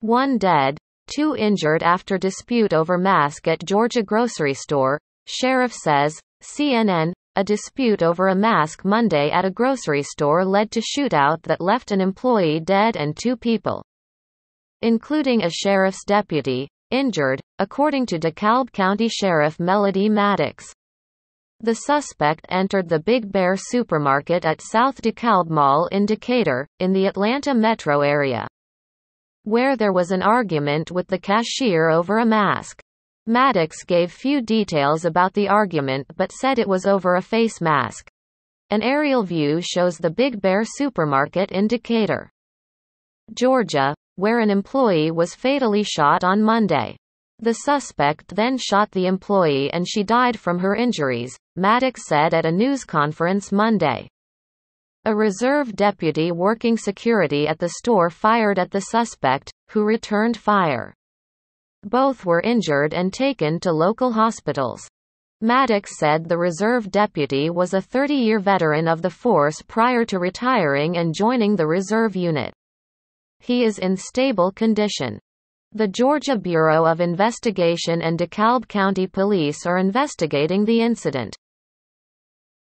One dead, two injured after dispute over mask at Georgia grocery store, sheriff says, CNN. A dispute over a mask Monday at a grocery store led to shootout that left an employee dead and two people, including a sheriff's deputy, injured, according to DeKalb County Sheriff Melody Maddox. The suspect entered the Big Bear supermarket at South DeKalb Mall in Decatur, in the Atlanta metro area where there was an argument with the cashier over a mask. Maddox gave few details about the argument but said it was over a face mask. An aerial view shows the Big Bear supermarket in Decatur, Georgia, where an employee was fatally shot on Monday. The suspect then shot the employee and she died from her injuries, Maddox said at a news conference Monday. A reserve deputy working security at the store fired at the suspect, who returned fire. Both were injured and taken to local hospitals. Maddox said the reserve deputy was a 30-year veteran of the force prior to retiring and joining the reserve unit. He is in stable condition. The Georgia Bureau of Investigation and DeKalb County Police are investigating the incident.